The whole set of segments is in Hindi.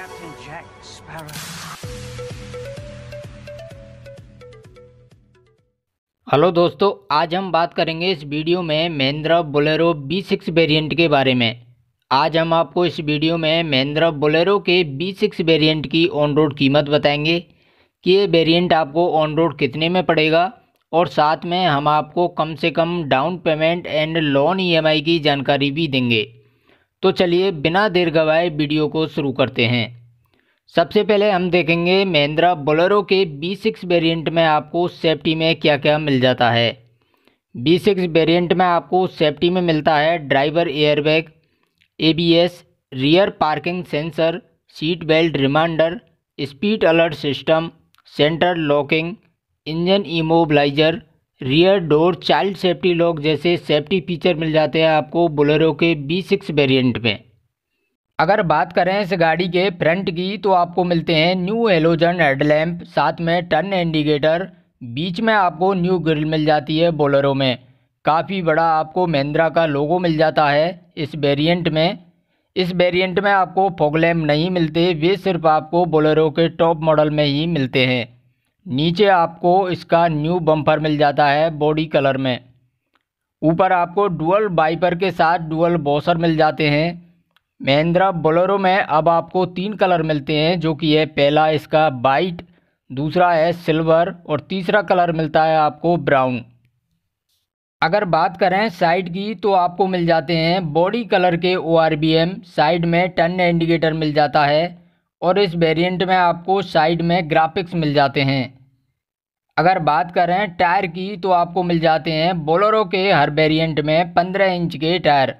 Captain Jack Sparrow हेलो दोस्तों आज हम बात करेंगे इस वीडियो में Mahindra Bolero B six variant के बारे में आज हम आपको इस वीडियो में महिंद्रा बोलेरो के बी सिक्स वेरियंट की ऑन रोड कीमत बताएंगे कि ये वेरियंट आपको ऑन रोड कितने में पड़ेगा और साथ में हम आपको कम से कम down payment and loan EMI की जानकारी भी देंगे तो चलिए बिना देर गवाए वीडियो को शुरू करते हैं सबसे पहले हम देखेंगे महिंद्रा बोलेरो के बी सिक्स वेरियंट में आपको सेफ्टी में क्या क्या मिल जाता है बी सिक्स वेरियंट में आपको सेफ्टी में मिलता है driver airbags rear parking sensor seat belt reminder speed alert system centre locking engine immobiliser rear door child safety lock जैसे सेफ्टी फीचर मिल जाते हैं आपको बुलेरो के बी सिक्स वेरियंट में अगर बात करें इस गाड़ी के फ्रंट की तो आपको मिलते हैं न्यू एलोजन हेडलैम्प साथ में टर्न इंडिकेटर बीच में आपको न्यू ग्रिल मिल जाती है बोलेरो में काफ़ी बड़ा आपको महिंद्रा का लोगो मिल जाता है इस वेरिएंट में इस वेरिएंट में आपको फोगलैम नहीं मिलते वे सिर्फ आपको बोलेरो के टॉप मॉडल में ही मिलते हैं नीचे आपको इसका न्यू बम्पर मिल जाता है बॉडी कलर में ऊपर आपको डुअल बाइपर के साथ डुअल बॉसर मिल जाते हैं महिंद्रा बोलेरो में अब आपको तीन कलर मिलते हैं जो कि है पहला इसका वाइट दूसरा है सिल्वर और तीसरा कलर मिलता है आपको ब्राउन अगर बात करें साइड की तो आपको मिल जाते हैं बॉडी कलर के ओ साइड में टर्न इंडिकेटर मिल जाता है और इस वेरिएंट में आपको साइड में ग्राफिक्स मिल जाते हैं अगर बात करें टायर की तो आपको मिल जाते हैं बोलोरो के हर वेरिएंट में पंद्रह इंच के टायर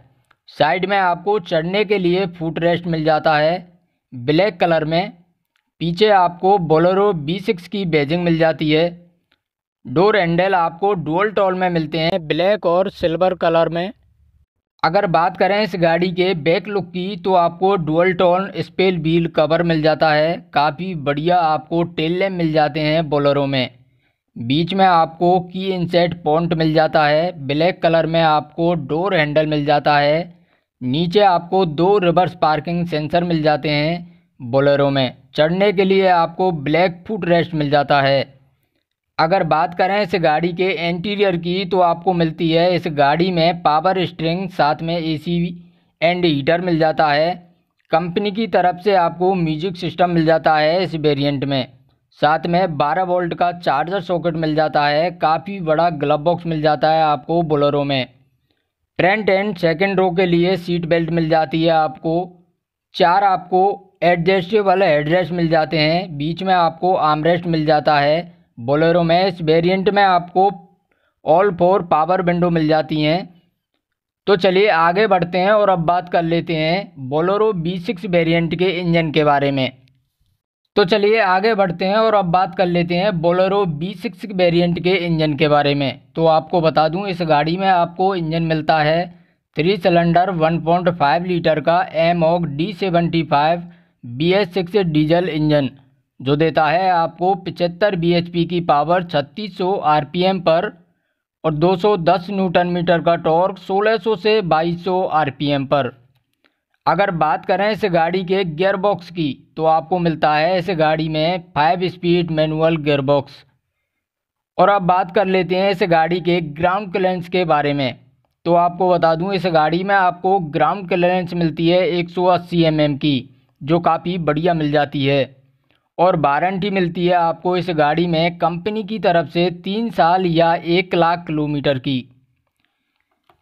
साइड में आपको चढ़ने के लिए फुट रेस्ट मिल जाता है ब्लैक कलर में पीछे आपको बोलोरो बी सिक्स की बेजिंग मिल जाती है डोर हैंडल आपको डोल टॉल में मिलते हैं ब्लैक और सिल्वर कलर में अगर बात करें इस गाड़ी के बैक लुक की तो आपको डुअल टोन स्पेल व्हील कवर मिल जाता है काफ़ी बढ़िया आपको टेल लैम्प मिल जाते हैं बोलरों में बीच में आपको की इनसेट पॉइंट मिल जाता है ब्लैक कलर में आपको डोर हैंडल मिल जाता है नीचे आपको दो रिवर्स पार्किंग सेंसर मिल जाते हैं बोलेरो में चढ़ने के लिए आपको ब्लैक फुट रेस्ट मिल जाता है अगर बात करें इस गाड़ी के इंटीरियर की तो आपको मिलती है इस गाड़ी में पावर स्ट्रिंग साथ में एसी एंड हीटर मिल जाता है कंपनी की तरफ से आपको म्यूजिक सिस्टम मिल जाता है इस वेरिएंट में साथ में 12 वोल्ट का चार्जर सॉकेट मिल जाता है काफ़ी बड़ा ग्लब बॉक्स मिल जाता है आपको बोलरों में फ्रंट एंड सेकेंड रो के लिए सीट बेल्ट मिल जाती है आपको चार आपको एडजस्टेबल हेडरेस्ट मिल जाते हैं बीच में आपको आमरेस्ट मिल जाता है बोलेरो में इस वेरिएंट में आपको ऑल फोर पावर विंडो मिल जाती हैं तो चलिए आगे बढ़ते हैं और अब बात कर लेते हैं बोलेरो बी सिक्स वेरियंट के इंजन के बारे में तो चलिए आगे बढ़ते हैं और अब बात कर लेते हैं बोलेरो बी सिक्स वेरियंट के इंजन के बारे में तो आपको बता दूं इस गाड़ी में आपको इंजन मिलता है थ्री सिलेंडर 1.5 लीटर का M hawk D seventy five B S six diesel engine जो देता है आपको पिचहत्तर बी की पावर 3600 आरपीएम पर और 210 न्यूटन मीटर का टॉर्क 1600 से 2200 आरपीएम पर अगर बात करें इस गाड़ी के गियर बॉक्स की तो आपको मिलता है इस गाड़ी में five speed manual gear box और अब बात कर लेते हैं इस गाड़ी के ग्राउंड क्लेंस के बारे में तो आपको बता दूं इस गाड़ी में आपको ग्राउंड क्लेंस मिलती है 180 सौ mm की जो काफ़ी बढ़िया मिल जाती है और वारंटी मिलती है आपको इस गाड़ी में कंपनी की तरफ से तीन साल या एक लाख किलोमीटर की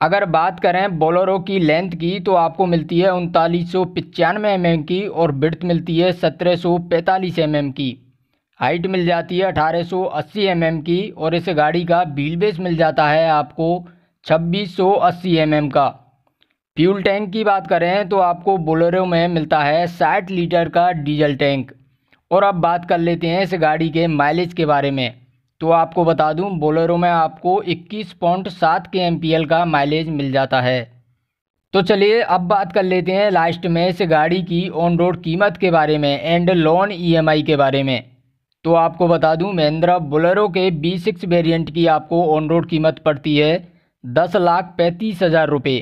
अगर बात करें बोलोरो की लेंथ की तो आपको मिलती है उनतालीस सौ पचानवे एम एम की और ब्रथ मिलती है सत्रह सौ पैंतालीस एम एम की हाइट मिल जाती है अठारह सौ अस्सी एम एम की और इस गाड़ी का व्हील बेस मिल जाता है आपको छब्बीस सौ अस्सी एम एम का फ्यूल टैंक की बात करें तो आपको बोलोरो में मिलता है साठ लीटर का डीजल टैंक और अब बात कर लेते हैं इस गाड़ी के माइलेज के बारे में तो आपको बता दूं बोलेरो में आपको इक्कीस पॉइंट सात के एम का माइलेज मिल जाता है तो चलिए अब बात कर लेते हैं लास्ट में इस गाड़ी की ऑन रोड कीमत के बारे में एंड लोन ईएमआई के बारे में तो आपको बता दूं महिंद्रा बोलेरो के बी सिक्स वेरियंट की आपको ऑन रोड कीमत पड़ती है दस लाख पैंतीस हज़ार रुपये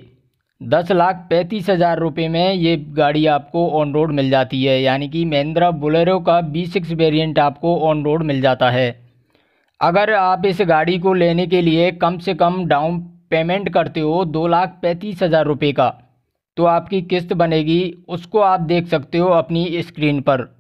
दस लाख पैंतीस हज़ार रुपये में ये गाड़ी आपको ऑन रोड मिल जाती है यानी कि महिंद्रा बुलेरो का बी सिक्स वेरियंट आपको ऑन रोड मिल जाता है अगर आप इस गाड़ी को लेने के लिए कम से कम डाउन पेमेंट करते हो दो लाख पैंतीस हज़ार रुपये का तो आपकी किस्त बनेगी उसको आप देख सकते हो अपनी स्क्रीन पर